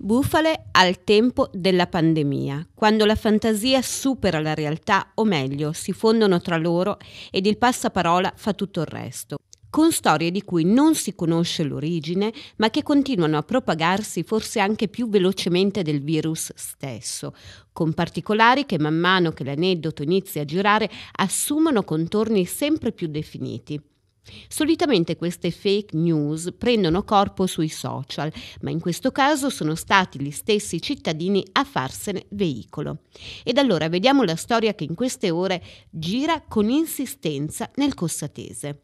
Bufale al tempo della pandemia, quando la fantasia supera la realtà, o meglio, si fondono tra loro ed il passaparola fa tutto il resto, con storie di cui non si conosce l'origine, ma che continuano a propagarsi forse anche più velocemente del virus stesso, con particolari che man mano che l'aneddoto inizia a girare assumono contorni sempre più definiti. Solitamente queste fake news prendono corpo sui social, ma in questo caso sono stati gli stessi cittadini a farsene veicolo. Ed allora vediamo la storia che in queste ore gira con insistenza nel Cossatese.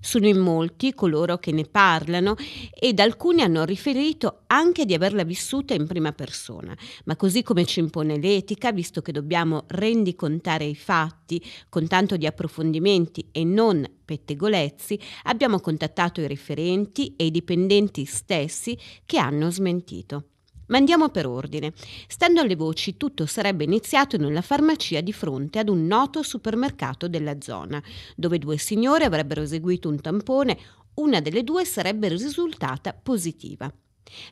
Sono in molti coloro che ne parlano ed alcuni hanno riferito anche di averla vissuta in prima persona, ma così come ci impone l'etica, visto che dobbiamo rendicontare i fatti con tanto di approfondimenti e non pettegolezzi, abbiamo contattato i referenti e i dipendenti stessi che hanno smentito. Ma andiamo per ordine. Stando alle voci, tutto sarebbe iniziato nella farmacia di fronte ad un noto supermercato della zona, dove due signore avrebbero eseguito un tampone, una delle due sarebbe risultata positiva.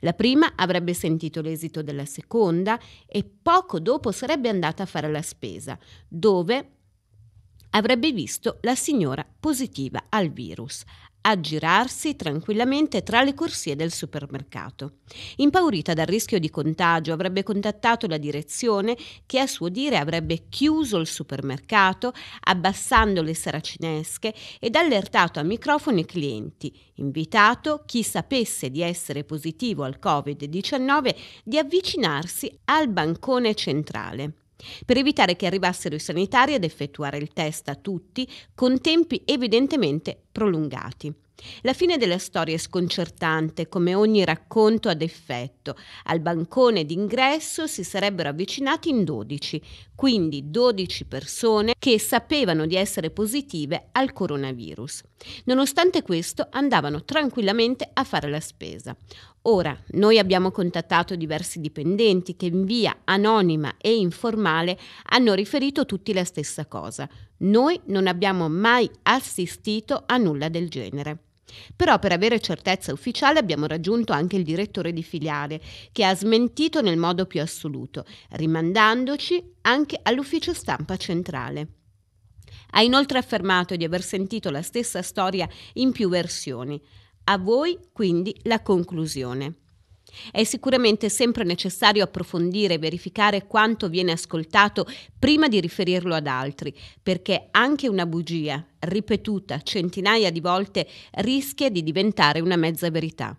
La prima avrebbe sentito l'esito della seconda e poco dopo sarebbe andata a fare la spesa, dove avrebbe visto la signora positiva al virus aggirarsi tranquillamente tra le corsie del supermercato. Impaurita dal rischio di contagio avrebbe contattato la direzione che a suo dire avrebbe chiuso il supermercato abbassando le saracinesche ed allertato a microfono i clienti, invitato chi sapesse di essere positivo al Covid-19 di avvicinarsi al bancone centrale per evitare che arrivassero i sanitari ad effettuare il test a tutti con tempi evidentemente prolungati. La fine della storia è sconcertante, come ogni racconto ad effetto. Al bancone d'ingresso si sarebbero avvicinati in 12, quindi 12 persone che sapevano di essere positive al coronavirus. Nonostante questo andavano tranquillamente a fare la spesa. Ora, noi abbiamo contattato diversi dipendenti che in via anonima e informale hanno riferito tutti la stessa cosa. Noi non abbiamo mai assistito a nulla del genere. Però per avere certezza ufficiale abbiamo raggiunto anche il direttore di filiale, che ha smentito nel modo più assoluto, rimandandoci anche all'ufficio stampa centrale. Ha inoltre affermato di aver sentito la stessa storia in più versioni. A voi quindi la conclusione. È sicuramente sempre necessario approfondire e verificare quanto viene ascoltato prima di riferirlo ad altri, perché anche una bugia, ripetuta centinaia di volte, rischia di diventare una mezza verità.